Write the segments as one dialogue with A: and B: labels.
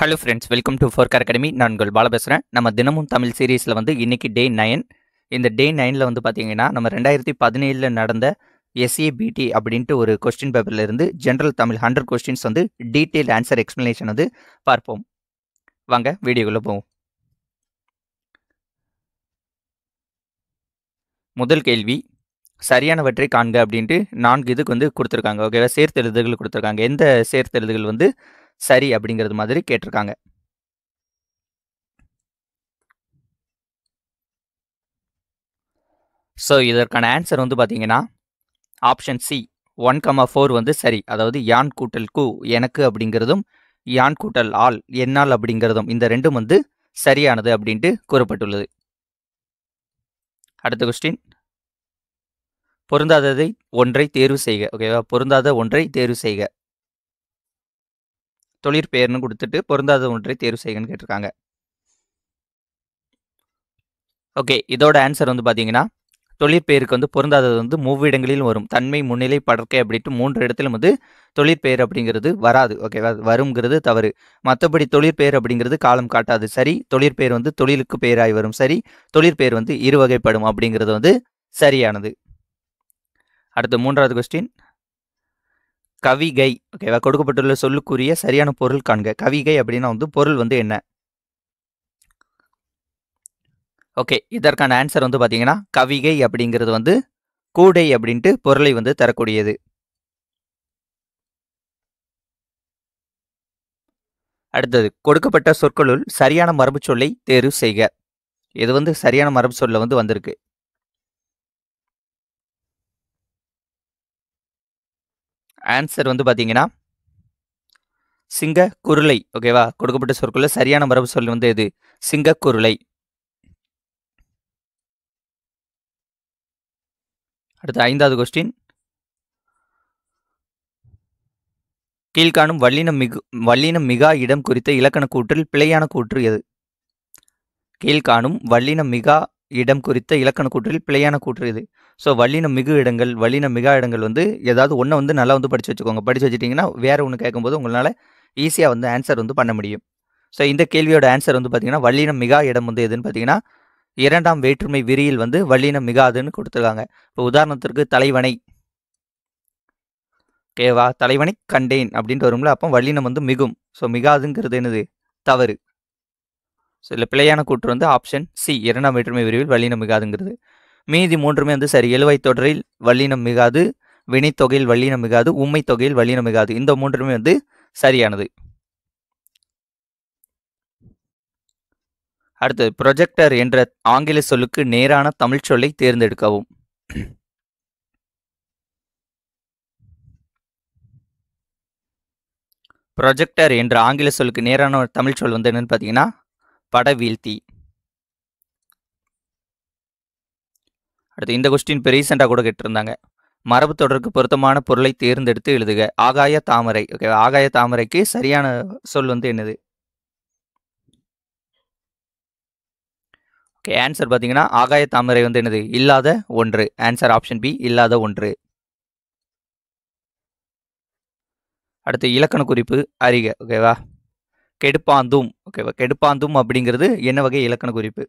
A: hello friends welcome to ஃபோர்கார் academy நான் உங்கள் பால பேசுகிறேன் நம்ம தினமும் தமிழ் சீரீஸில் வந்து இன்றைக்கி டே நைன் இந்த டே நைனில் வந்து பார்த்தீங்கன்னா நம்ம ரெண்டாயிரத்தி பதினேழில் நடந்த எஸ்ஏபிடி அப்படின்ட்டு ஒரு கொஸ்டின் பேப்பரில் இருந்து ஜென்ரல் தமிழ் ஹண்ட்ரட் கொஸ்டின்ஸ் வந்து டீட்டெயில் ஆன்சர் எக்ஸ்ப்ளனேஷன் வந்து பார்ப்போம் வாங்க வீடியோக்குள்ளே போவோம் முதல் கேள்வி சரியானவற்றை காண்க அப்படின்ட்டு நான்கு இதுக்கு வந்து கொடுத்துருக்காங்க ஓகேவா சேர்த்தெழுதுகள் கொடுத்துருக்காங்க எந்த சேர்த்தெழுதுகள் வந்து சரி அப்படிங்கிறது மாதிரி கேட்டிருக்காங்க ஸோ இதற்கான ஆன்சர் வந்து பார்த்தீங்கன்னா option C one comma four வந்து சரி அதாவது யான் கூட்டல் கு எனக்கு அப்படிங்கிறதும் யான் கூட்டல் ஆல் என்னால் அப்படிங்கிறதும் இந்த ரெண்டும் வந்து சரியானது அப்படின்ட்டு கூறப்பட்டுள்ளது அடுத்த கொஸ்டின் பொருந்தாததை ஒன்றை தேர்வு செய்க ஓகேவா பொருந்தாத ஒன்றை தேர்வு செய்க தொழிற்பெயர்னு கொடுத்துட்டு பொருந்தாத ஒன்றை தேர்வு செய்யுங்கன்னு கேட்டிருக்காங்க ஓகே இதோட ஆன்சர் வந்து பார்த்தீங்கன்னா தொழிற்பெயருக்கு வந்து பொருந்தாதது வந்து மூவிடங்களிலும் வரும் தன்மை முன்னிலை படற்கை அப்படின்ட்டு மூன்று இடத்துல வந்து தொழிற்பெயர் அப்படிங்கிறது வராது ஓகே வருங்கிறது தவறு மற்றபடி தொழிற்பெயர் அப்படிங்கிறது காலம் காட்டாது சரி தொழிற்பெயர் வந்து தொழிலுக்கு பெயராய் வரும் சரி தொழிற்பெயர் வந்து இருவகைப்படும் அப்படிங்கிறது வந்து சரியானது அடுத்து மூன்றாவது கொஸ்டின் கவிகை ஓகேவா கொடுக்கப்பட்டுள்ள சொல்லுக்குரிய சரியான பொருள் காண்க கவிகை அப்படின்னா வந்து பொருள் வந்து என்ன ஓகே இதற்கான ஆன்சர் வந்து பார்த்தீங்கன்னா கவிகை அப்படிங்கிறது வந்து கூடை அப்படின்ட்டு பொருளை வந்து தரக்கூடியது அடுத்தது கொடுக்கப்பட்ட சொற்களுள் சரியான மரபு சொல்லை தேர்வு செய்க இது வந்து சரியான மரபு சொல்ல வந்து வந்திருக்கு ஆன்சர் வந்து பார்த்தீங்கன்னா சிங்க குருளை ஓகேவா கொடுக்கப்பட்ட சொற்குள்ள சரியான மரபு சொல் வந்து எது சிங்க குருளை அடுத்து ஐந்தாவது கொஸ்டின் கீழ்காணும் வல்லினம் மிகு வல்லினம் மிகா இடம் குறித்த இலக்கண கூற்றில் பிழையான கூற்று எது கீழ்காணும் வல்லினம் மிகா இடம் குறித்த இலக்கண கூற்றில் பிழையான கூற்று இது ஸோ வல்லின மிகு இடங்கள் வல்லின மிகா இடங்கள் வந்து ஏதாவது ஒன்றை வந்து நல்லா வந்து படித்து வச்சுக்கோங்க படித்து வச்சுட்டிங்கன்னா வேறு ஒன்று கேட்கும்போது உங்களால் ஈஸியாக வந்து ஆன்சர் வந்து பண்ண முடியும் ஸோ இந்த கேள்வியோட ஆன்சர் வந்து பார்த்திங்கன்னா வள்ளின மிகா இடம் வந்து எதுன்னு பார்த்தீங்கன்னா இரண்டாம் வேற்றுமை விரியில் வந்து வல்லினம் மிகாதுன்னு கொடுத்துருக்காங்க இப்போ உதாரணத்திற்கு தலைவனை ஓகேவா தலைவனை கண்டேன் அப்படின்ட்டு வரும்ல அப்போ வல்லினம் வந்து மிகும் ஸோ மிகாதுங்கிறது என்னது தவறு ஸோ இல்லை பிழையான கூற்று வந்து ஆப்ஷன் சி இரண்டாம் வேற்றுமை விரிவில் வல்லினம் மிகாதுங்கிறது மீதி மூன்றுமே வந்து சரி எழுவை தொடரில் வல்லினம் மிகாது வினைத்தொகையில் வல்லினம் மிகாது உண்மை தொகையில் வல்லினம் மிகாது இந்த மூன்றுமே வந்து சரியானது அடுத்தது ப்ரொஜெக்டர் என்ற ஆங்கில சொல்லுக்கு நேரான தமிழ் சொல்லை தேர்ந்தெடுக்கவும் ப்ரொஜெக்டர் என்ற ஆங்கில சொல்லுக்கு நேரான தமிழ் சொல் வந்து என்னன்னு பார்த்தீங்கன்னா படவீழ்த்தி அடுத்து இந்த கொஸ்டின் இப்போ ரீசெண்டாக கூட கேட்டிருந்தாங்க மரபு தொடருக்கு பொருத்தமான பொருளை தேர்ந்தெடுத்து எழுதுக ஆகாய தாமரை ஓகே ஆகாய தாமரைக்கு சரியான சொல் வந்து என்னது ஓகே ஆன்சர் பார்த்தீங்கன்னா ஆகாய தாமரை வந்து என்னது இல்லாத ஒன்று ஆன்சர் ஆப்ஷன் பி இல்லாத ஒன்று அடுத்து இலக்கண குறிப்பு அறிக ஓகேவா கெடுப்பாந்தும் ஓகேவா கெடுப்பாந்தும் அப்படிங்கிறது என்ன வகை இலக்கண குறிப்பு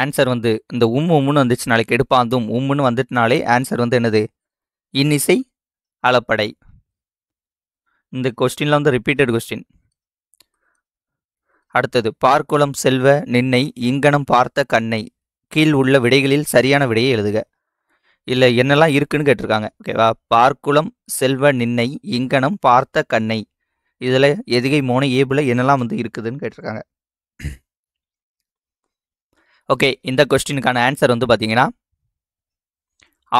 A: ஆன்சர் வந்து இந்த உம் உம்முன்னு வந்துச்சு நாளைக்கு எடுப்பாந்தும் உம்முன்னு வந்துட்டுனாலே ஆன்சர் வந்து என்னது இன்னிசை அளப்படை இந்த கொஸ்டின்ல வந்து ரிப்பீட்டட் கொஸ்டின் அடுத்தது பார்க்குளம் செல்வ நின்னை இங்கனம் பார்த்த கண்ணை கீழ் உள்ள விடைகளில் சரியான விடையை எழுதுக இல்லை என்னெல்லாம் இருக்குன்னு கேட்டிருக்காங்க ஓகேவா பார்க்குளம் செல்வ நின்னை இங்கனம் பார்த்த கண்ணை இதில் எதுகை மோனை ஏபில் என்னெல்லாம் வந்து இருக்குதுன்னு கேட்டிருக்காங்க ஓகே இந்த கொஸ்டினுக்கான ஆன்சர் வந்து பார்த்தீங்கன்னா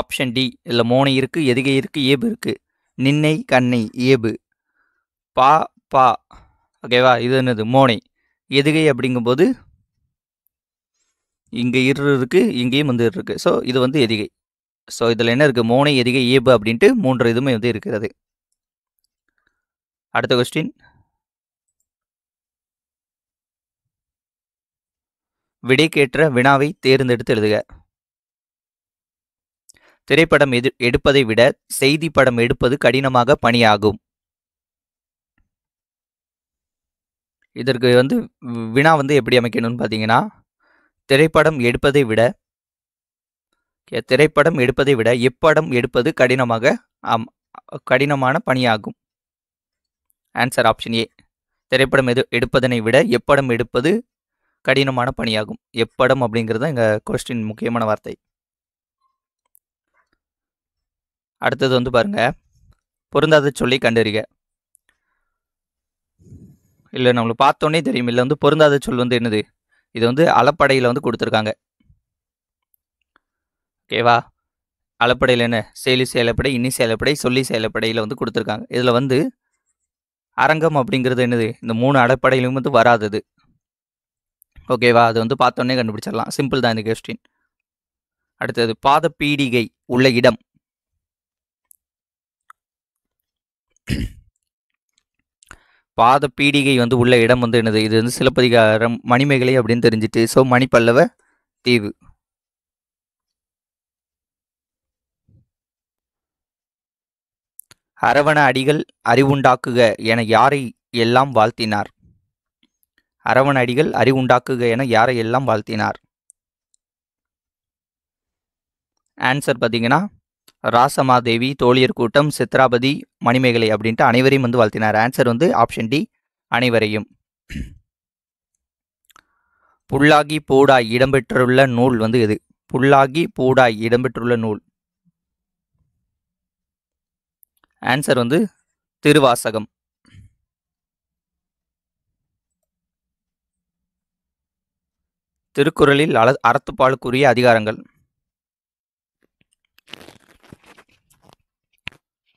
A: ஆப்ஷன் டி இல்லை மோனை இருக்குது எதுகை இருக்குது ஏபு இருக்குது நின்னை கண்ணை ஏபு பா பா ஓகேவா இது என்னது மோனை எதுகை அப்படிங்கும்போது இங்கே இரு இருக்குது இங்கேயும் வந்து இருக்குது ஸோ இது வந்து எதிகை ஸோ இதில் என்ன இருக்குது மோனை எதிக ஈபு அப்படின்ட்டு மூன்று இதுவுமே வந்து இருக்கிறது அடுத்த கொஸ்டின் விடைக்கேற்ற வினாவை தேர்ந்தெடுத்து எழுதுக திரைப்படம் எது எடுப்பதை விட செய்தி படம் எடுப்பது கடினமாக பணியாகும் இதற்கு வந்து வினா வந்து எப்படி அமைக்கணும்னு பார்த்தீங்கன்னா திரைப்படம் எடுப்பதை விட திரைப்படம் எடுப்பதை விட இப்படம் எடுப்பது கடினமாக ஆம் கடினமான பணியாகும் ஆன்சர் ஆப்ஷன் ஏ திரைப்படம் எது எடுப்பதனை விட எப்படம் எடுப்பது கடினமான பணியாகும் எப்படம் அப்படிங்கிறது தான் எங்கள் கொஸ்டின் முக்கியமான வார்த்தை அடுத்தது வந்து பாருங்கள் பொருந்தாத சொல்லி கண்டறிக இல்லை நம்மளுக்கு பார்த்தோன்னே தெரியும் இல்லை வந்து பொருந்தாத சொல் வந்து என்னது இது வந்து அலப்படையில் வந்து கொடுத்துருக்காங்க ஓகேவா அளப்படையில் என்ன செயலி செயலப்படை இனி செயலப்படை சொல்லி செயலப்படையில் வந்து கொடுத்துருக்காங்க இதில் வந்து அரங்கம் அப்படிங்கிறது என்னது இந்த மூணு அடப்படையிலும் வந்து வராதது ஓகேவா அது வந்து பார்த்தோன்னே கண்டுபிடிச்சிடலாம் சிம்பிள் தான் இந்த கேஸ்டின் அடுத்தது பாத பீடிகை உள்ள இடம் பாத பீடிகை வந்து உள்ள இடம் வந்து என்னது இது வந்து சிலப்பதிகாரம் மணிமேகலை அப்படின்னு தெரிஞ்சுட்டு ஸோ மணிப்பல்லவ தீவு அரவண அடிகள் அறிவுண்டாக்குக என யாரை எல்லாம் வாழ்த்தினார் அரவண அடிகள் அறிவுண்டாக்குக என யாரை எல்லாம் வாழ்த்தினார் ஆன்சர் பார்த்தீங்கன்னா ராசமாதேவி தோழியர் கூட்டம் சித்ராபதி மணிமேகலை அப்படின்ட்டு அனைவரையும் வந்து வாழ்த்தினார் ஆன்சர் வந்து ஆப்ஷன் டி அனைவரையும் புல்லாகி பூடாய் இடம்பெற்றுள்ள நூல் வந்து இது புல்லாகி பூடாய் இடம்பெற்றுள்ள நூல் ஆன்சர் வந்து திருவாசகம் திருக்குறளில் அல அறத்துப்பாலுக்குரிய அதிகாரங்கள்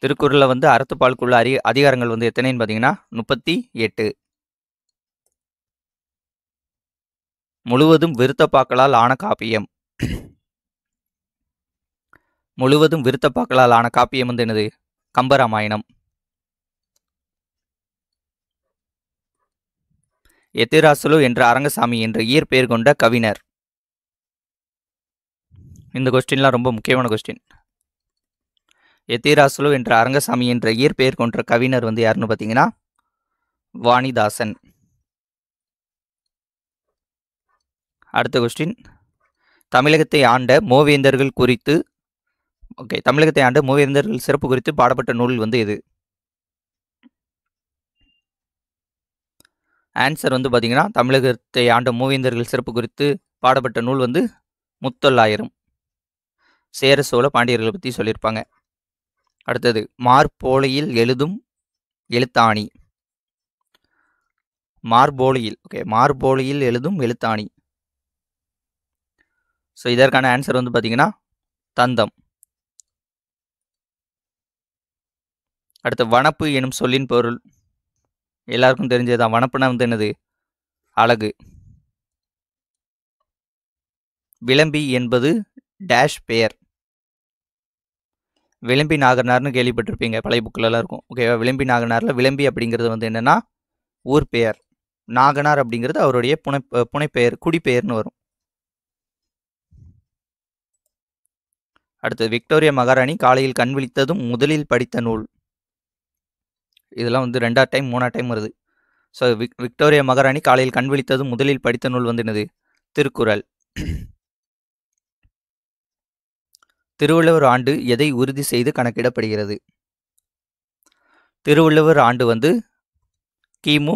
A: திருக்குறளில் வந்து அறத்துப்பாலுக்குள்ள அரி அதிகாரங்கள் வந்து எத்தனைன்னு பார்த்தீங்கன்னா முப்பத்தி எட்டு முழுவதும் விருத்தப்பாக்களால் ஆன காப்பியம் முழுவதும் விருத்தப்பாக்களால் ஆன காப்பியம் வந்து என்னது கம்பராமாயணம் எத்திராசுலு என்ற அரங்கசாமி என்ற இயற்பெயர் கொண்ட கவிஞர் இந்த கொஸ்டின்லாம் ரொம்ப முக்கியமான கொஸ்டின் எத்திராசுலு என்ற அரங்கசாமி என்ற இயற்பெயர் கொண்ட கவிஞர் வந்து யாருன்னு பார்த்தீங்கன்னா வாணிதாசன் அடுத்த கொஸ்டின் தமிழகத்தை ஆண்ட மோவேந்தர்கள் குறித்து ஓகே தமிழகத்தை ஆண்டு மூவேந்தர்கள் சிறப்பு குறித்து பாடப்பட்ட நூல் வந்து இது ஆன்சர் வந்து பார்த்திங்கன்னா தமிழகத்தை ஆண்ட மூவேந்தர்கள் சிறப்பு குறித்து பாடப்பட்ட நூல் வந்து முத்தொள்ளாயிரம் சேர சோழ பாண்டியர்களை பற்றி சொல்லியிருப்பாங்க அடுத்தது மார்போலையில் எழுதும் எழுத்தாணி மார்போலியில் ஓகே மார்போலியில் எழுதும் எழுத்தாணி ஸோ இதற்கான ஆன்சர் வந்து பார்த்தீங்கன்னா தந்தம் அடுத்து வனப்பு எனும் சொல்லின் பொருள் எல்லாருக்கும் தெரிஞ்சதுதான் வனப்புனா வந்து என்னது அழகு விளம்பி என்பது டேஷ் பெயர் விளம்பி நாகனார்னு கேள்விப்பட்டிருப்பீங்க பழைய புக்கிலலாம் இருக்கும் ஓகேவா விளம்பி நாகனாரில் விளம்பி அப்படிங்கிறது வந்து என்னென்னா ஊர் பெயர் நாகனார் அப்படிங்கிறது அவருடைய புனை புனைப்பெயர் குடிப்பெயர்னு வரும் அடுத்தது விக்டோரியா மகாராணி காலையில் கண் விழித்ததும் முதலில் படித்த நூல் இதெல்லாம் வந்து ரெண்டா டைம் மூணா டைம் வருது ஸோ விக் விக்டோரியா மகாராணி காலையில் கண் விழித்தது முதலில் படித்த நூல் வந்துனது திருக்குறள் திருவள்ளுவர் ஆண்டு எதை உறுதி செய்து கணக்கிடப்படுகிறது திருவள்ளுவர் ஆண்டு வந்து கிமு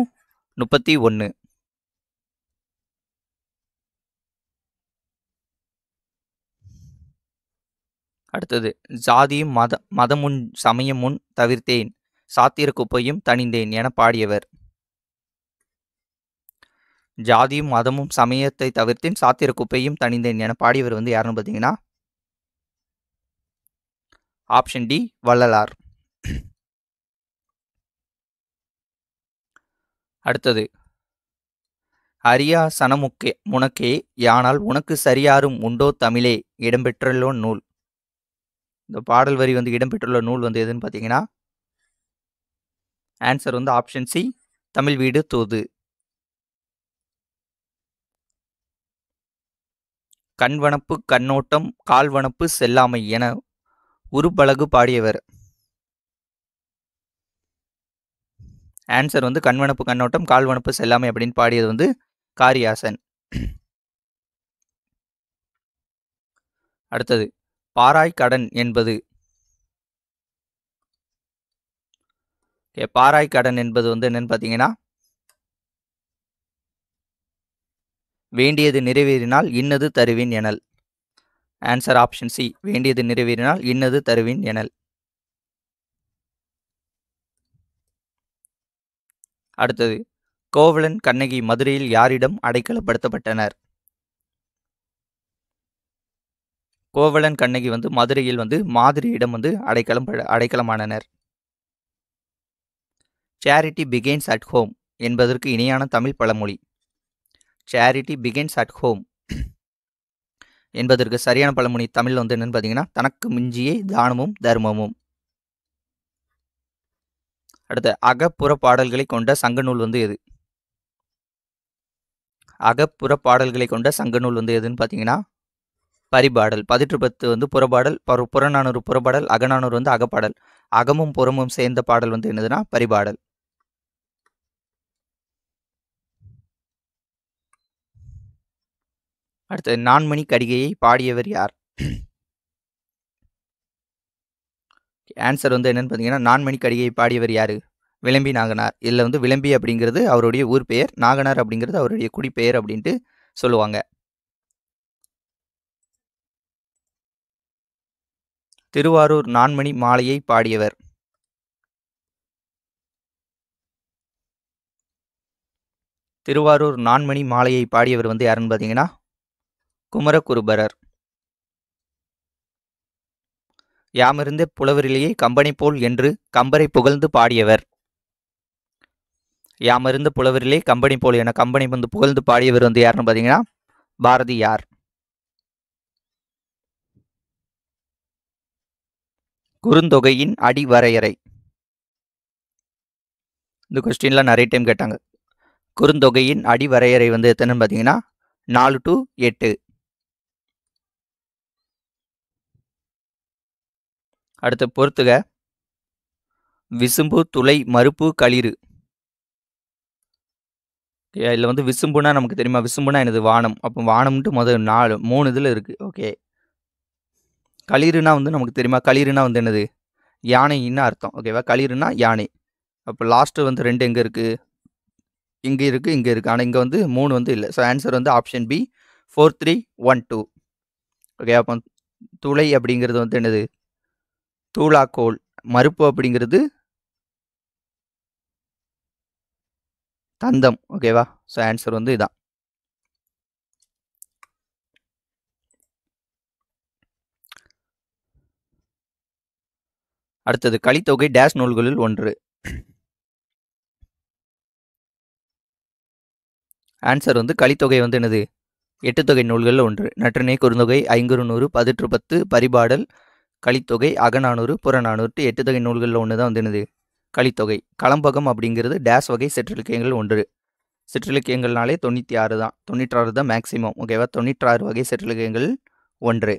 A: முப்பத்தி ஒன்று அடுத்தது ஜாதியும் மத மதமுன் சமயமுன் தவிர்த்தேன் சாத்திர குப்பையும் தணிந்தேன் என பாடியவர் ஜாதியும் மதமும் சமயத்தை தவிர்த்தேன் சாத்திர குப்பையும் தணிந்தேன் என பாடியவர் வந்து யாருன்னு பார்த்தீங்கன்னா ஆப்ஷன் டி வள்ளலார் அடுத்தது அரியா சனமுக்கே முனக்கே யானால் உனக்கு சரியாரும் உண்டோ தமிழே இடம்பெற்றுள்ளோன் நூல் இந்த பாடல் வரி வந்து இடம்பெற்றுள்ள நூல் வந்து எதுன்னு பார்த்தீங்கன்னா ஆன்சர் வந்து ஆப்ஷன் சி தமிழ் வீடு தூது கண்வனப்பு கண்ணோட்டம் கால்வனப்பு செல்லாமை என உருபழகு பாடியவர் ஆன்சர் வந்து கண்வனப்பு கண்ணோட்டம் கால்வனப்பு செல்லாமை அப்படின்னு பாடியது வந்து காரியாசன் அடுத்தது பாராய் கடன் என்பது பாராய் கடன் என்பது வந்து என்னன்னு பார்த்தீங்கன்னா வேண்டியது நிறைவேறினால் இன்னது தருவின் எனல் ஆன்சர் ஆப்ஷன் சி வேண்டியது நிறைவேறினால் இன்னது தருவின் எனல் அடுத்தது கோவலன் கண்ணகி மதுரையில் யாரிடம் அடைக்கலப்படுத்தப்பட்டனர் கோவலன் கண்ணகி வந்து மதுரையில் வந்து மாதிரியிடம் வந்து அடைக்கலம் அடைக்கலமானனர் சேரிட்டி பிகென்ஸ் அட் ஹோம் என்பதற்கு இணையான தமிழ் பழமொழி சேரிட்டி பிகென்ஸ் அட் ஹோம் என்பதற்கு சரியான பழமொழி தமிழ் வந்து என்னென்னு பார்த்தீங்கன்னா தனக்கு மிஞ்சியே தானமும் தர்மமும் அடுத்த அகப்புற பாடல்களை கொண்ட சங்க நூல் வந்து எது அகப்புற பாடல்களை கொண்ட சங்க நூல் வந்து எதுன்னு பார்த்தீங்கன்னா பரிபாடல் பதிற்று பத்து வந்து புறப்பாடல் புறநானூறு புறபாடல் அகநானூறு வந்து அகப்பாடல் அகமும் புறமும் சேர்ந்த பாடல் வந்து என்னதுன்னா பரிபாடல் அடுத்தது நான்மணி கடிகையை பாடியவர் யார் ஆன்சர் வந்து என்னென்னு பார்த்தீங்கன்னா நான்மணி கடிகையை பாடியவர் யார் விளம்பி நாகனார் இதில் வந்து விளம்பி அப்படிங்கிறது அவருடைய ஊர் பெயர் நாகனார் அப்படிங்கிறது அவருடைய குடிப்பெயர் அப்படின்ட்டு சொல்லுவாங்க திருவாரூர் நான்மணி மாலையை பாடியவர் திருவாரூர் நான்மணி மாலையை பாடியவர் வந்து யாருன்னு பார்த்தீங்கன்னா குமரகுருபரர் யாமிருந்த புலவரிலேயே கம்பனை போல் என்று கம்பரை புகழ்ந்து பாடியவர் யாமிருந்த புலவரிலே கம்பனி போல் என கம்பெனி வந்து புகழ்ந்து பாடியவர் வந்து யாருன்னு பார்த்தீங்கன்னா பாரதியார் குறுந்தொகையின் அடிவரையறை இந்த கொஸ்டின்லாம் நிறைய டைம் கேட்டாங்க குறுந்தொகையின் அடிவரையறை வந்து எத்தனைன்னு பார்த்தீங்கன்னா நாலு டு எட்டு அடுத்து பொறுத்துக விசும்பு துளை மறுப்பு களிறு இதில் வந்து விசும்புனா நமக்கு தெரியுமா விசும்புனா எனது வானம் அப்போ வானம்ன்ட்டு முதல் நாலு மூணு இதில் இருக்குது ஓகே களிறுனா வந்து நமக்கு தெரியுமா களிறுனா வந்து என்னது யானைன்னு அர்த்தம் ஓகேவா களிறுனா யானை அப்போ லாஸ்ட்டு வந்து ரெண்டு எங்கே இருக்குது இங்கே இருக்குது இங்கே இருக்குது ஆனால் இங்கே வந்து மூணு வந்து இல்லை ஸோ ஆன்சர் வந்து option B four three one two okay அப்போ துளை அப்படிங்கிறது வந்து என்னது தூளாக்கோல் மறுப்பு அப்படிங்கிறது தந்தம் ஓகேவா ஸோ ஆன்சர் வந்து இதான் அடுத்தது கலித்தொகை டேஷ் நூல்களில் ஒன்று ஆன்சர் வந்து கலித்தொகை வந்து என்னது எட்டுத்தொகை நூல்களில் ஒன்று நற்றினை குறுந்தொகை ஐங்குறு நூறு பதிற்று பத்து பரிபாடல் கலித்தொகை அகநானூறு புறநானூறு எட்டு தொகை நூல்களில் ஒன்று தான் வந்துனது கலித்தொகை களம்பகம் அப்படிங்கிறது டேஸ் வகை சிற்றிலக்கியங்கள் ஒன்று சிற்றிலக்கியங்கள்னாலே தொண்ணூற்றி ஆறு தான் தொண்ணூற்றாறு தான் மேக்சிமம் ஓகேவா தொண்ணூற்றாறு வகை சிற்றிலக்கியங்கள் ஒன்று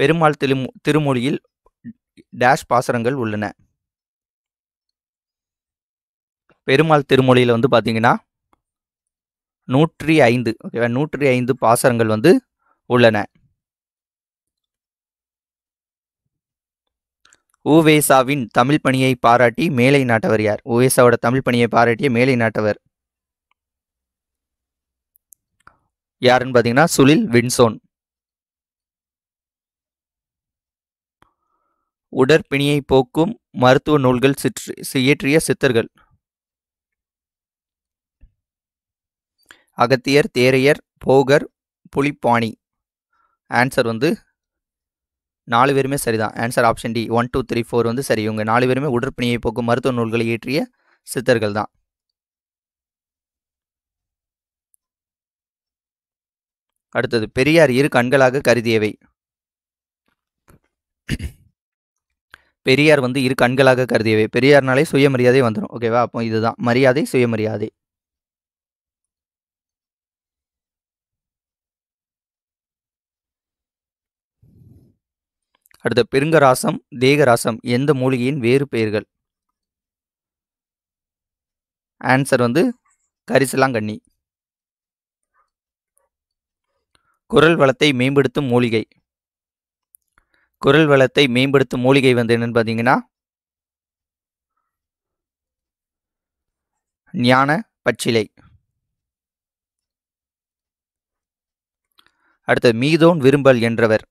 A: பெருமாள் திரு திருமொழியில் டேஷ் பாசரங்கள் உள்ளன பெருமாள் திருமொழியில் வந்து பார்த்தீங்கன்னா நூற்றி ஐந்து ஓகேவா நூற்றி ஐந்து பாசரங்கள் வந்து உள்ளன ஊவேசாவின் தமிழ் பணியை பாராட்டி மேலை நாட்டவர் யார் ஊவேசாவோட தமிழ் பணியை பாராட்டிய மேலை நாட்டவர் யாருன்னு பார்த்தீங்கன்னா சுலில் வின்சோன் உடற்பிணியை போக்கும் மருத்துவ நூல்கள் சிற்று இயற்றிய சித்தர்கள் அகத்தியர் தேரையர் போகர் புலிப்பாணி ஆன்சர் வந்து நாலு பேருமே சரிதான் answer option D one two three four வந்து சரி இவங்க நாலு பேருமே உடற்பணியை போக்கும் மருத்துவ நூல்களை இயற்றிய சித்தர்கள் தான் அடுத்தது பெரியார் இரு கண்களாக கருதியவை பெரியார் வந்து இரு கண்களாக கருதியவை பெரியார்னாலே சுயமரியாதை வந்துடும் ஓகேவா அப்போ இதுதான் மரியாதை சுயமரியாதை அடுத்த பெருங்கராசம் தேகராசம் எந்த மூலிகையின் வேறு பெயர்கள் ஆன்சர் வந்து கரிசலாங்கண்ணி குரல் வளத்தை மேம்படுத்தும் மூலிகை குரல் வளத்தை மேம்படுத்தும் மூலிகை வந்து என்னன்னு பார்த்தீங்கன்னா ஞான பச்சிலை அடுத்தது மீதோன் விரும்பல் என்றவர்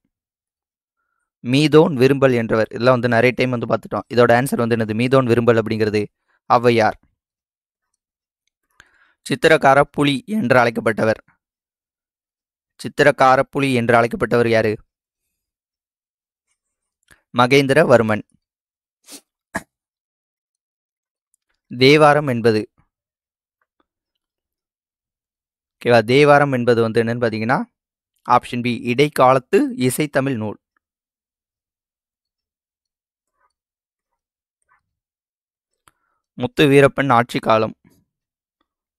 A: மீதோன் விரும்பல் என்றவர் இதெல்லாம் வந்து நிறைய டைம் வந்து பார்த்துட்டோம் இதோட ஆன்சர் வந்து என்னது மீதோன் விரும்பல் அப்படிங்கிறது ஔவையார் சித்திரக்கார புலி என்று அழைக்கப்பட்டவர் சித்திரக்கார புலி என்று அழைக்கப்பட்டவர் யாரு மகேந்திரவர்மன் தேவாரம் என்பது ஓகேவா தேவாரம் என்பது வந்து என்னன்னு பார்த்தீங்கன்னா ஆப்ஷன் பி இடைக்காலத்து இசைத்தமிழ் நூல் முத்து வீரப்பன் ஆட்சி காலம்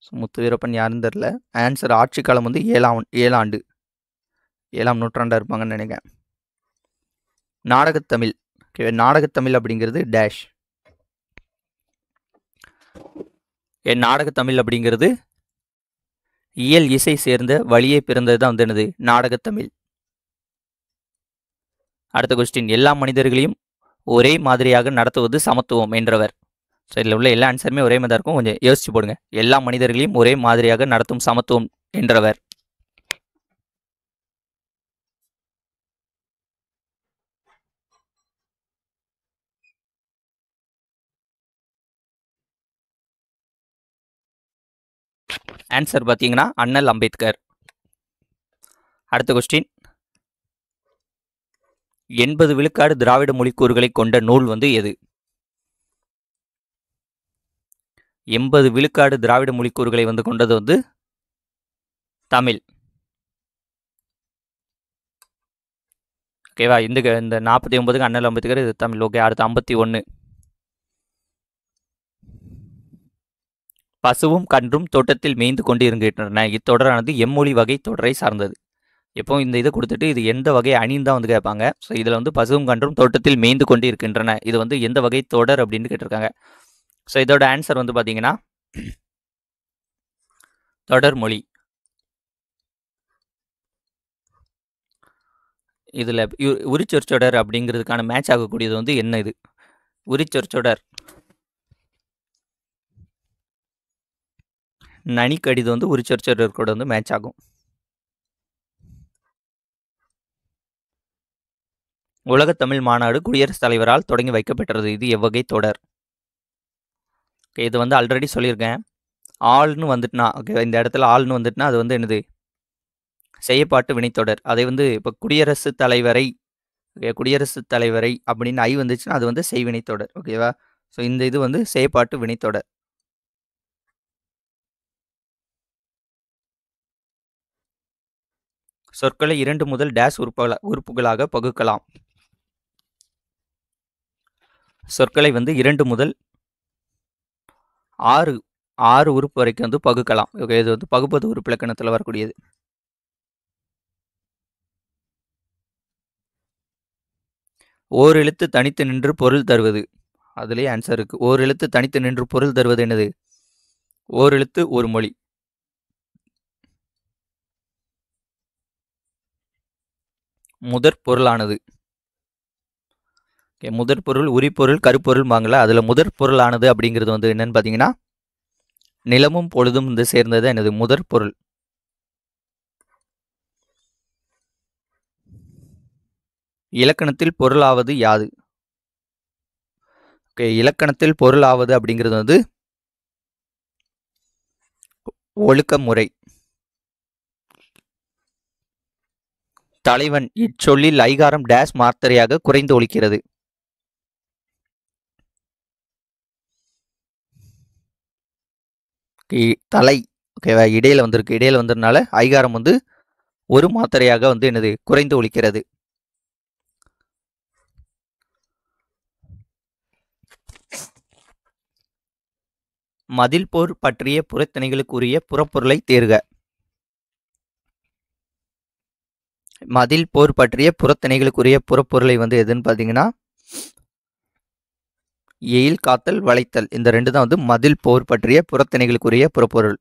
A: ஸோ முத்து வீரப்பன் யாருன்னு தெரில ஆன்சர் ஆட்சி காலம் வந்து ஏழாம் ஏழாண்டு ஏழாம் நூற்றாண்டாக இருப்பாங்கன்னு நினைக்கிறேன் நாடகத்தமிழ் ஓகே நாடகத்தமிழ் அப்படிங்கிறது டேஷ் என் நாடகத்தமிழ் அப்படிங்கிறது இயல் இசை சேர்ந்த வழியே பிறந்தது தான் வந்து என்னது நாடகத்தமிழ் அடுத்த கொஸ்டின் எல்லா மனிதர்களையும் ஒரே மாதிரியாக நடத்துவது சமத்துவம் என்றவர் ஸோ இதில் உள்ள எல்லா ஆன்சருமே ஒரே மாதிரி இருக்கும் கொஞ்சம் யோசிச்சு போடுங்க எல்லா மனிதர்களையும் ஒரே மாதிரியாக நடத்தும் சமத்துவம் என்றவர் ஆன்சர் பார்த்தீங்கன்னா அண்ணல் அம்பேத்கர் அடுத்த கொஸ்டின் எண்பது விழுக்காடு திராவிட மொழிக்கூறுகளை கொண்ட நூல் வந்து எது எண்பது விழுக்காடு திராவிட மொழிக்கூறுகளை வந்து கொண்டது வந்து தமிழ் ஓகேவா இந்த இந்த நாற்பத்தி ஒன்பதுக்கு அண்ணல் ஐம்பத்துக்கு இது தமிழ் ஓகே அடுத்து ஐம்பத்தி ஒன்று பசுவும் கன்றும் தோட்டத்தில் மேய்ந்து கொண்டு இருக்கின்றன இத்தொடரானது எம்மொழி வகை தொடரை சார்ந்தது எப்போ இந்த இதை கொடுத்துட்டு இது எந்த வகை அணின்னு தான் வந்து கேட்பாங்க ஸோ இதில் வந்து பசுவும் கன்றும் தோட்டத்தில் மேய்ந்து கொண்டு இருக்கின்றன இது வந்து எந்த வகை தொடர் அப்படின்னு கேட்டிருக்காங்க ஸோ இதோட ஆன்சர் வந்து பார்த்தீங்கன்னா தொடர்மொழி இதில் உரிச்சொற்சொடர் அப்படிங்கிறதுக்கான மேட்ச் ஆகக்கூடியது வந்து என்ன இது உரிச்சொற்சொடர் நனிக்கடிது வந்து உரிச்சொற்சொடர் கூட வந்து மேட்ச் ஆகும் உலகத்தமிழ் மாநாடு குடியரசுத் தலைவரால் தொடங்கி வைக்கப்பட்டது இது எவ்வகை தொடர் ஓகே இது வந்து ஆல்ரெடி சொல்லியிருக்கேன் ஆள்னு வந்துட்டுனா ஓகே இந்த இடத்துல ஆள்னு வந்துட்டுனா அது வந்து என்னது செய்யப்பாட்டு வினைத்தொடர் அதை வந்து இப்போ குடியரசுத் தலைவரை ஓகே குடியரசுத் தலைவரை அப்படின்னு ஐ வந்துச்சுன்னா அது வந்து செய்வினைத்தொடர் ஓகேவா ஸோ இந்த இது வந்து செய்யப்பாட்டு வினைத்தொடர் சொற்களை இரண்டு முதல் டேஸ் உறுப்புகள உறுப்புகளாக பகுக்கலாம் சொற்களை வந்து இரண்டு முதல் ஆறு ஆறு உறுப்பு வரைக்கும் வந்து பகுக்கலாம் ஓகே இது வந்து பகுப்பது உறுப்பு இலக்கணத்தில் வரக்கூடியது ஓர் எழுத்து தனித்து நின்று பொருள் தருவது அதுலேயே ஆன்சர் இருக்குது ஓர் எழுத்து தனித்து நின்று பொருள் தருவது என்னது ஓர் எழுத்து ஒரு மொழி முதற் பொருளானது ஓகே முதற் பொருள் உரிப்பொருள் கருப்பொருள் வாங்கல அதில் முதற் பொருளானது அப்படிங்கிறது வந்து என்னென்னு பார்த்தீங்கன்னா நிலமும் பொழுதும் வந்து சேர்ந்தது எனது முதற் பொருள் இலக்கணத்தில் பொருளாவது யாது ஓகே இலக்கணத்தில் பொருளாவது அப்படிங்கிறது வந்து ஒழுக்க முறை தலைவன் இச்சொல்லில் ஐகாரம் டேஷ் மாத்திரையாக குறைந்து ஒழிக்கிறது தலை ஓகேவா இடையில் வந்திருக்கு இடையில் வந்ததுனால ஐகாரம் வந்து ஒரு மாத்திரையாக வந்து என்னது குறைந்து ஒழிக்கிறது மதில் போர் பற்றிய புறத்திணைகளுக்குரிய புறப்பொருளை தேர்க மதில் போர் பற்றிய புறத்தணைகளுக்குரிய புறப்பொருளை வந்து எதுன்னு பார்த்தீங்கன்னா எயில் காத்தல் வளைத்தல் இந்த ரெண்டு தான் வந்து மதில் போர் பற்றிய புறத்திணைகளுக்குரிய புறப்பொருள்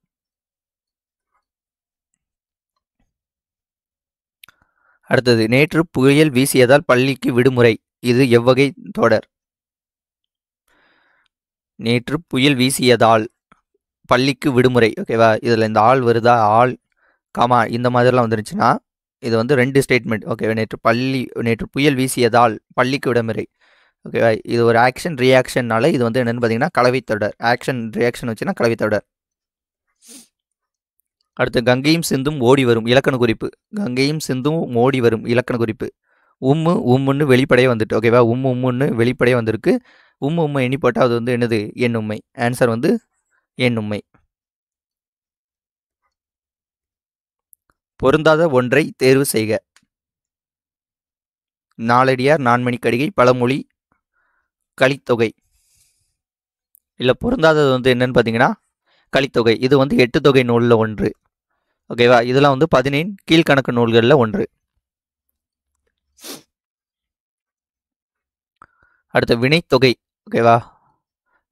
A: அடுத்தது நேற்று புயல் வீசியதால் பள்ளிக்கு விடுமுறை இது எவ்வகை தொடர் நேற்று புயல் வீசியதால் பள்ளிக்கு விடுமுறை ஓகேவா இதில் இந்த ஆள் வருதா ஆள் காமா இந்த மாதிரிலாம் வந்துருச்சுன்னா இது வந்து ரெண்டு ஸ்டேட்மெண்ட் ஓகே நேற்று பள்ளி நேற்று புயல் வீசியதால் பள்ளிக்கு விடுமுறை ஓகேவா இது ஒரு ஆக்ஷன் ரியாக்ஷன்னால இது வந்து என்னென்னு பார்த்தீங்கன்னா தொடர் ஆக்ஷன் ரியாக்ஷன் வச்சுன்னா தொடர் அடுத்து கங்கையும் சிந்தும் ஓடி வரும் இலக்கண குறிப்பு கங்கையும் சிந்தும் ஓடி வரும் இலக்கண குறிப்பு உம்மு உம்முன்னு வெளிப்படையே வந்துட்டு ஓகேவா உம்மு உம்முன்னு வெளிப்படையே வந்திருக்கு உம்மு உம்மை எண்ணி போட்டால் அது வந்து என்னது என் உண்மை ஆன்சர் வந்து என் உண்மை பொருந்தாத ஒன்றை தேர்வு செய்க நாளடியார் நான்மணிக்கடிகை பழமொழி கழித்தொகை இல்லை பொருந்தாதது வந்து என்னன்னு பார்த்தீங்கன்னா கழித்தொகை இது வந்து எட்டு தொகை நூலில் ஒன்று ஓகேவா இதெல்லாம் வந்து பதினேழு கீழ்கணக்கு நூல்களில் ஒன்று அடுத்து வினைத்தொகை ஓகேவா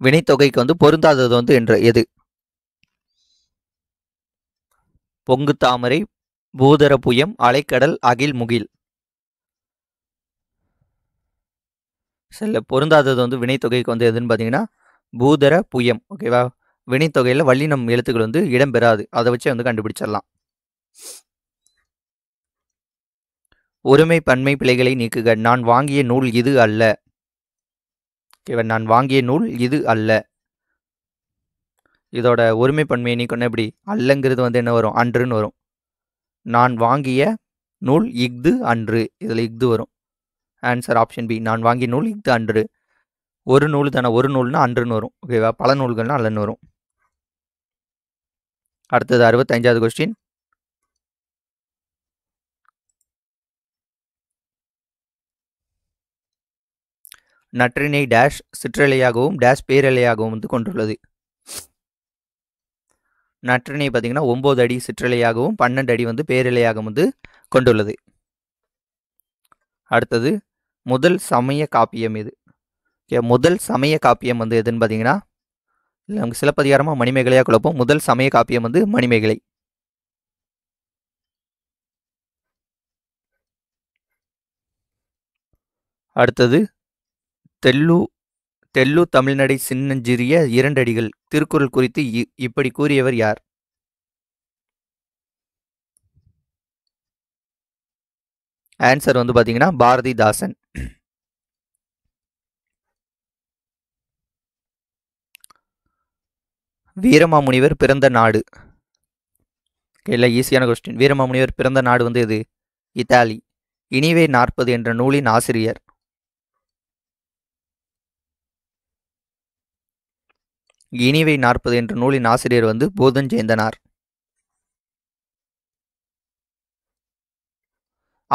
A: வினைத்தொகைக்கு வந்து பொருந்தாதது வந்து என்று எது பொங்கு தாமரை பூதர புயம் அலைக்கடல் அகில் முகில் சில பொருந்தாதது வந்து வினைத்தொகைக்கு வந்து எதுன்னு பார்த்தீங்கன்னா பூதர புயம் ஓகேவா வினைத்தொகையில் வள்ளினம் எழுத்துக்கள் வந்து இடம்பெறாது அதை வச்சு வந்து கண்டுபிடிச்சிடலாம் ஒருமை பன்மை பிழைகளை நீக்குக நான் வாங்கிய நூல் இது அல்ல ஓகேவா நான் வாங்கிய நூல் இது அல்ல இதோட ஒருமை பன்மையை நீக்கணும் எப்படி அல்லங்கிறது வந்து என்ன வரும் அன்றுன்னு வரும் நான் வாங்கிய நூல் இஃது அன்று இதில் இஃது வரும் ஆன்சர் ஆப்ஷன் பி நான் வாங்கிய நூல் இது அன்று ஒரு நூல் தானே ஒரு நூல்னா அன்றுன்னு வரும் ஓகேவா பல நூல்கள்னால் அல்லன்னு வரும் அடுத்தது அறுபத்தஞ்சாவது கொஸ்டின் நற்றினை டேஷ் சிற்றலையாகவும் டேஷ் பேரலையாகவும் வந்து கொண்டுள்ளது நற்றினை பார்த்திங்கன்னா ஒம்பது அடி சிற்றலையாகவும் பன்னெண்டு அடி வந்து பேரலையாகவும் வந்து கொண்டுள்ளது அடுத்தது முதல் சமய காப்பியம் இது ஓகே முதல் சமய காப்பியம் வந்து எதுன்னு பார்த்தீங்கன்னா இல்லை நமக்கு சிலப்பதிகாரமாக மணிமேகலையாக குழப்போம் முதல் சமய காப்பியம் வந்து மணிமேகலை அடுத்தது தெல்லு தெல்லு தமிழ்நடை சின்னஞ்சிறிய இரண்டடிகள் திருக்குறள் குறித்து இப்படி கூறியவர் யார் ஆன்சர் வந்து பார்த்தீங்கன்னா பாரதிதாசன் வீரமாமுனிவர் பிறந்த நாடு இல்லை ஈஸியான கொஸ்டின் வீரமாமுனிவர் பிறந்த நாடு வந்து இது இத்தாலி இனிவே நாற்பது என்ற நூலின் ஆசிரியர் இனிவை நாற்பது என்ற நூலின் ஆசிரியர் வந்து ஜெயந்தனார்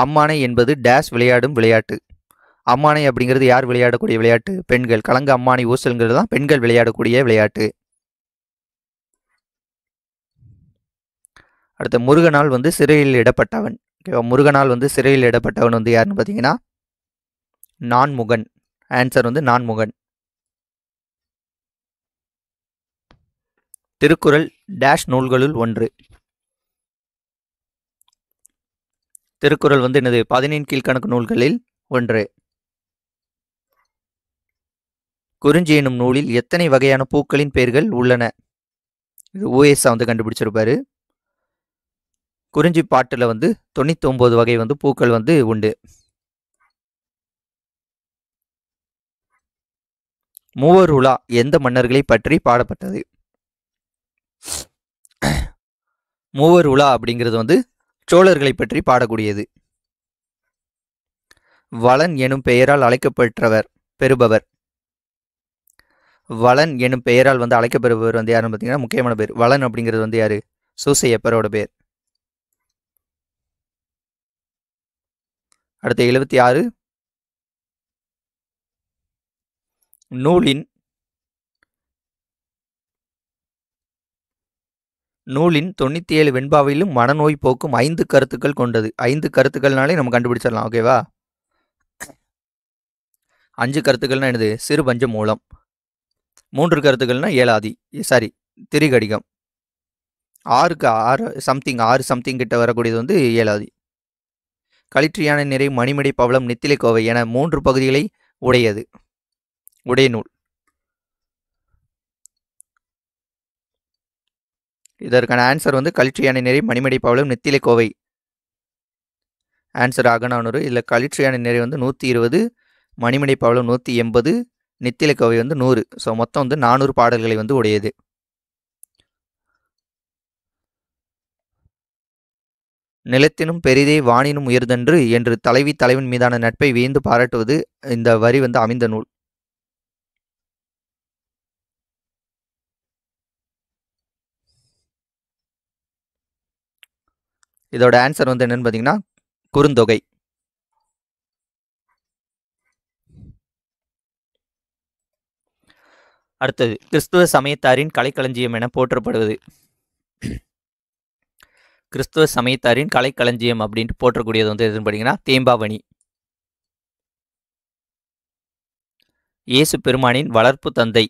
A: அம்மானை என்பது டேஷ் விளையாடும் விளையாட்டு அம்மானை அப்படிங்கிறது யார் விளையாடக்கூடிய விளையாட்டு பெண்கள் கலங்க அம்மானை ஊசல்ங்கிறது தான் பெண்கள் விளையாடக்கூடிய விளையாட்டு அடுத்த முருகனால் வந்து சிறையில் இடப்பட்டவன் ஓகேவா முருகனால் வந்து சிறையில் இடப்பட்டவன் வந்து யாருன்னு பார்த்தீங்கன்னா நான்முகன் ஆன்சர் வந்து நான்முகன் திருக்குறள் டேஷ் நூல்களுள் ஒன்று திருக்குறள் வந்து எனது பதினைந்து கீழ்கணக்கு நூல்களில் ஒன்று குறிஞ்சி எனும் நூலில் எத்தனை வகையான பூக்களின் பெயர்கள் உள்ளன இது ஓஎஸ்ஸா வந்து கண்டுபிடிச்சிருப்பாரு குறிஞ்சி பாட்டில் வந்து தொண்ணூற்றி வகை வந்து பூக்கள் வந்து உண்டு மூவர் உலா எந்த மன்னர்களை பற்றி பாடப்பட்டது மூவர் உலா அப்படிங்கிறது வந்து சோழர்களை பற்றி பாடக்கூடியது வளன் எனும் பெயரால் அழைக்கப்பட்டவர் பெறுபவர் வளன் எனும் பெயரால் வந்து அழைக்கப்பெறுபவர் வந்து யாருன்னு பார்த்தீங்கன்னா முக்கியமான பேர் வளன் அப்படிங்கிறது வந்து யாரு சூசையப்பரோட பேர் அடுத்து எழுபத்தி ஆறு நூலின் நூலின் தொண்ணூற்றி ஏழு வெண்பாவிலும் மனநோய் போக்கும் ஐந்து கருத்துக்கள் கொண்டது ஐந்து கருத்துக்கள்னாலே நம்ம கண்டுபிடிச்சிடலாம் ஓகேவா அஞ்சு கருத்துக்கள்னா எனது சிறு பஞ்ச மூலம் மூன்று கருத்துக்கள்னா ஏழாதி சாரி திரிகடிகம் ஆறுக்கு ஆறு சம்திங் ஆறு சம்திங் கிட்ட வரக்கூடியது வந்து ஏழாதி களிற்றியான நிறை மணிமடை பவளம் நித்திலை கோவை என மூன்று பகுதிகளை உடையது உடைய நூல் இதற்கான ஆன்சர் வந்து களிற்றியான நிறை மணிமடை பவளம் நெத்திலை கோவை ஆன்சர் அகனானூறு இதில் களிற்றியான நிறை வந்து நூற்றி இருபது மணிமடை பவளம் நூற்றி எண்பது நித்திலை கோவை வந்து நூறு ஸோ மொத்தம் வந்து நானூறு பாடல்களை வந்து உடையது நிலத்தினும் பெரிதே வானினும் உயர்தன்று என்று தலைவி தலைவன் மீதான நட்பை வியந்து பாராட்டுவது இந்த வரி வந்து அமைந்த நூல் இதோட ஆன்சர் வந்து என்னன்னு பார்த்தீங்கன்னா குறுந்தொகை அடுத்தது கிறிஸ்துவ சமயத்தாரின் கலைக்களஞ்சியம் என போற்றப்படுவது கிறிஸ்துவ சமயத்தாரின் கலைக்களஞ்சியம் அப்படின்ட்டு போற்றக்கூடியது வந்து எதுன்னு பார்த்தீங்கன்னா தேம்பாவணி இயேசு பெருமானின் வளர்ப்பு தந்தை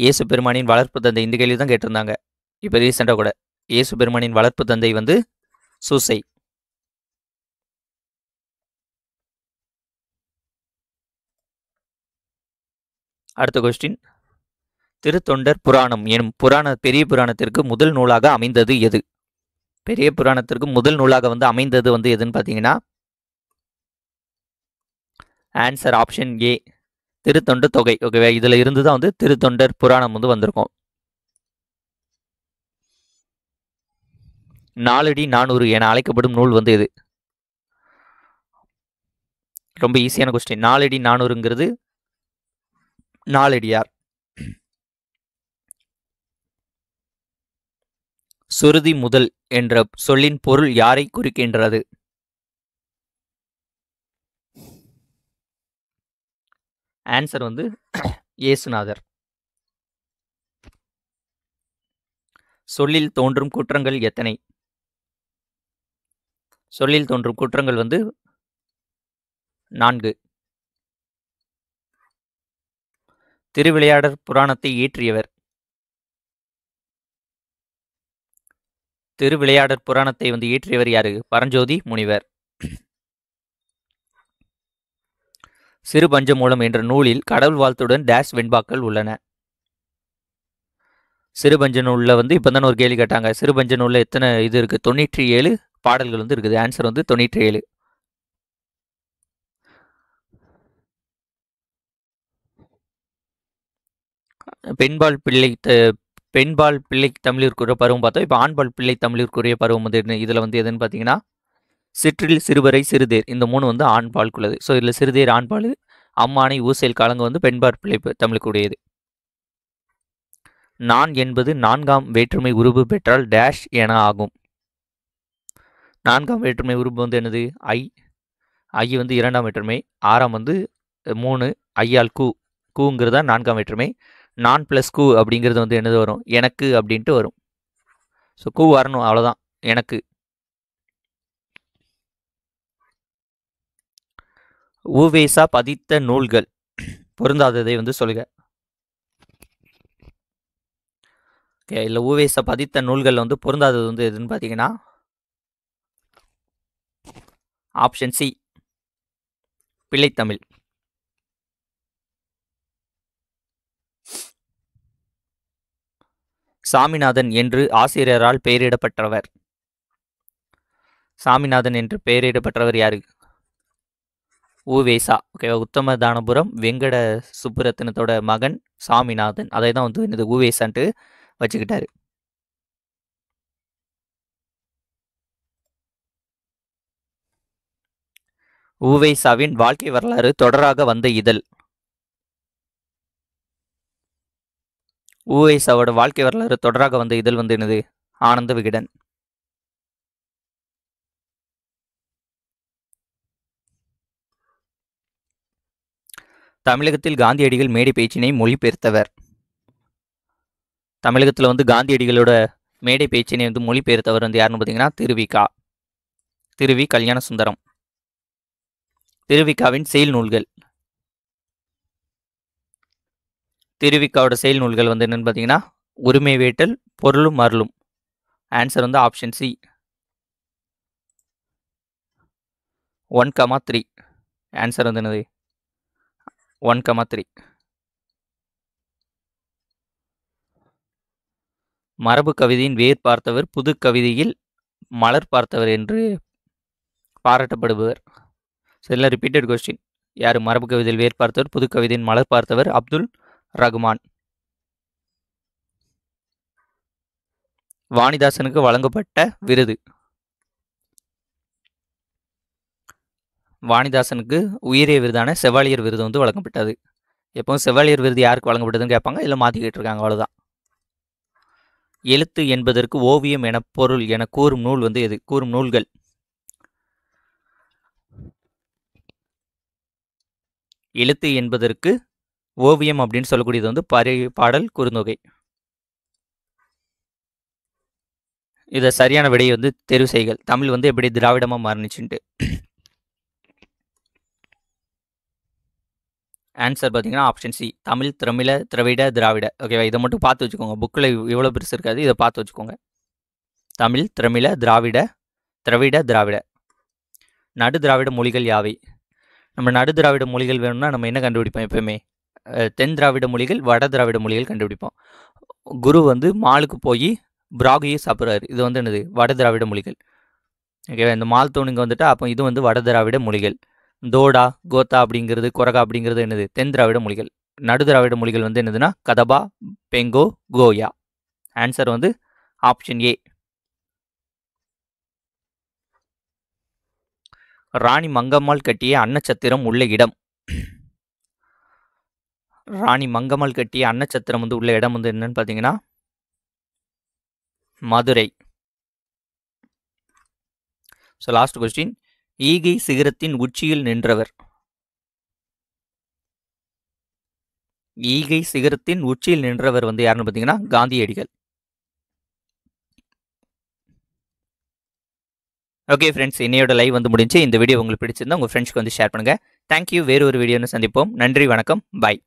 A: இயேசு பெருமானின் வளர்ப்பு தந்தை இந்த கேள்வி தான் கேட்டிருந்தாங்க இப்போ ரீசெண்டாக கூட இயேசு பெருமானின் வளர்ப்பு தந்தை வந்து சூசை அடுத்த கொஸ்டின் திருத்தொண்டர் புராணம் எனும் புராண பெரிய புராணத்திற்கு முதல் நூலாக அமைந்தது எது பெரிய புராணத்திற்கு முதல் நூலாக வந்து அமைந்தது வந்து எதுன்னு பார்த்தீங்கன்னா ஆன்சர் ஆப்ஷன் ஏ திருத்தொண்டர் தொகை ஓகேவா இதில் இருந்து தான் வந்து திருத்தொண்டர் புராணம் வந்து வந்திருக்கும் நாலடி நானூறு என அழைக்கப்படும் நூல் வந்து இது ரொம்ப ஈஸியான கொஸ்டின் நாலடி நானூறுங்கிறது நாலடியார் சுருதி முதல் என்ற சொல்லின் பொருள் யாரை குறிக்கின்றது ஆன்சர் வந்து இயேசுநாதர் சொல்லில் தோன்றும் குற்றங்கள் எத்தனை சொல்லில் தோன்றும் குற்றங்கள் வந்து நான்கு திருவிளையாடற் புராணத்தை இயற்றியவர் திருவிளையாடற் புராணத்தை வந்து இயற்றியவர் யாரு பரஞ்சோதி முனிவர் சிறு பஞ்சமூலம் என்ற நூலில் கடவுள் வாழ்த்துடன் டேஷ் வெண்பாக்கள் உள்ளன சிறுபஞ்ச நூலில் வந்து இப்போ தானே ஒரு கேள்வி கேட்டாங்க சிறுபஞ்ச நூலில் எத்தனை இது இருக்குது தொண்ணூற்றி ஏழு பாடல்கள் வந்து இருக்குது ஆன்சர் வந்து தொண்ணூற்றி ஏழு பெண்பால் பிள்ளை பெண்பால் பிள்ளை தமிழிற்குரிய பருவம் பார்த்தோம் இப்போ ஆண்பால் பிள்ளை தமிழிற்குரிய பருவம் வந்து இதில் வந்து எதுன்னு பார்த்தீங்கன்னா சிற்றில் சிறுவரை சிறுதேர் இந்த மூணு வந்து ஆண்பாலுக்குள்ளது ஸோ இதில் சிறுதேர் ஆண்பால் அம்மானை ஊசையில் காலங்க வந்து பெண்பால் பிள்ளை தமிழுக்குடையது நான் என்பது நான்காம் வேற்றுமை உருவு பெற்றால் டேஷ் என ஆகும் நான்காம் வேற்றுமை உருவு வந்து என்னது ஐ ஐ வந்து இரண்டாம் வேற்றுமை ஆறாம் வந்து மூணு ஐயால் கூ கூங்கிறது தான் நான்காம் வேற்றுமை நான் ப்ளஸ் கூ அப்படிங்கிறது வந்து என்னது வரும் எனக்கு அப்படின்ட்டு வரும் ஸோ கூ வரணும் அவ்வளோதான் எனக்கு ஊவேசா பதித்த நூல்கள் பொருந்தாததை வந்து சொல்லுங்க ஓகே இல்லை ஊவேசா பதித்த நூல்கள் வந்து பொருந்தாதது வந்து எதுன்னு பார்த்தீங்கன்னா ஆப்ஷன் சி பிள்ளைத்தமிழ் சாமிநாதன் என்று ஆசிரியரால் பெயரிடப்பட்டவர் சாமிநாதன் என்று பெயரிடப்பட்டவர் யாரு ஊவேசா ஓகே உத்தம தானபுரம் வெங்கட சுப்புரத்தினத்தோட மகன் சாமிநாதன் அதை தான் வந்து இந்த ஊவேசான்ட்டு வச்சுக்கிட்டாரு ஊவேசாவின் வாழ்க்கை வரலாறு தொடராக வந்த இதழ் ஊவேசாவோட வாழ்க்கை வரலாறு தொடராக வந்த இதில் வந்து என்னது ஆனந்த விகடன் தமிழகத்தில் காந்தியடிகள் மேடை பேச்சினை மொழிபெயர்த்தவர் தமிழகத்தில் வந்து காந்தியடிகளோட மேடை பேச்சினை வந்து மொழிபெயர்த்தவர் வந்து யாருன்னு பார்த்தீங்கன்னா திருவிகா திருவி கல்யாண சுந்தரம் திருவிக்காவின் செயல் நூல்கள் திருவிக்காவோட செயல் நூல்கள் வந்து என்னென்னு பார்த்தீங்கன்னா உரிமை வேட்டல் பொருளும் அருளும் ஆன்சர் வந்து option C one comma three answer வந்து என்னது ஒன் கமா த்ரீ மரபு கவிதையின் வேர் பார்த்தவர் புது கவிதையில் மலர் பார்த்தவர் என்று பாராட்டப்படுபவர் ஸோ இதெல்லாம் ரிப்பீட்டட் கொஸ்டின் யார் மரபு கவிதையில் வேர் பார்த்தவர் புது கவிதையின் மலர் பார்த்தவர் அப்துல் ரகுமான் வாணிதாசனுக்கு வழங்கப்பட்ட விருது வாணிதாசனுக்கு உயரிய விருதான செவாலியர் விருது வந்து வழங்கப்பட்டது எப்பவும் செவாலியர் விருது யாருக்கு வழங்கப்பட்டதுன்னு கேட்பாங்க இதில் மாற்றிக்கிட்டு இருக்காங்க அவ்வளோதான் எழுத்து என்பதற்கு ஓவியம் என பொருள் என கூறும் நூல் வந்து எது கூறும் நூல்கள் எழுத்து என்பதற்கு ஓவியம் அப்படின்னு சொல்லக்கூடியது வந்து பரி பாடல் குறுந்தொகை இதை சரியான விடையை வந்து தெரிவு செய்கள் தமிழ் வந்து எப்படி திராவிடமாக மாறினுச்சுன்ட்டு ஆன்சர் பார்த்தீங்கன்னா ஆப்ஷன் சி தமிழ் திரமிழ திரவிட திராவிட ஓகேவா இதை மட்டும் பார்த்து வச்சுக்கோங்க புக்கில் இவ்வளோ பெருசு இருக்காது இதை பார்த்து வச்சுக்கோங்க தமிழ் திரமிழ திராவிட திரவிட திராவிட நடு திராவிட மொழிகள் யாவை நம்ம நடு திராவிட மொழிகள் வேணும்னா நம்ம என்ன கண்டுபிடிப்போம் எப்பயுமே தென் திராவிட மொழிகள் வட திராவிட மொழிகள் கண்டுபிடிப்போம் குரு வந்து மாலுக்கு போய் பிராகியை சாப்பிட்றாரு இது வந்து என்னது வட திராவிட மொழிகள் ஓகேவா இந்த மால் தோணுங்க வந்துட்டு அப்போ இது வந்து வட திராவிட மொழிகள் தோடா கோத்தா அப்படிங்கிறது குரகா அப்படிங்கிறது என்னது தென் திராவிட மொழிகள் நடு திராவிட மொழிகள் வந்து என்னதுன்னா கதபா பெங்கோ கோயா ஆன்சர் வந்து ஆப்ஷன் ஏ ராணி மங்கம்மாள் கட்டிய அன்னச்சத்திரம் உள்ள இடம் ராணி மங்கம்மாள் கட்டிய அன்னச்சத்திரம் வந்து உள்ள இடம் வந்து என்னன்னு பார்த்தீங்கன்னா மதுரை ஸோ லாஸ்ட் கொஸ்டின் ஈகை சிகரத்தின் உச்சியில் நின்றவர் ஈகை சிகரத்தின் உச்சியில் நின்றவர் வந்து யாருன்னு பார்த்தீங்கன்னா காந்தியடிகள் ஓகே ஃப்ரெண்ட்ஸ் இன்னையோட லைவ் வந்து முடிஞ்சு இந்த வீடியோ உங்களுக்கு பிடிச்சிருந்தா உங்கள் ஃப்ரெண்ட்ஸ்க்கு வந்து ஷேர் பண்ணுங்கள் தேங்க்யூ வேறு ஒரு வீடியோன்னு சந்திப்போம் நன்றி வணக்கம் பாய்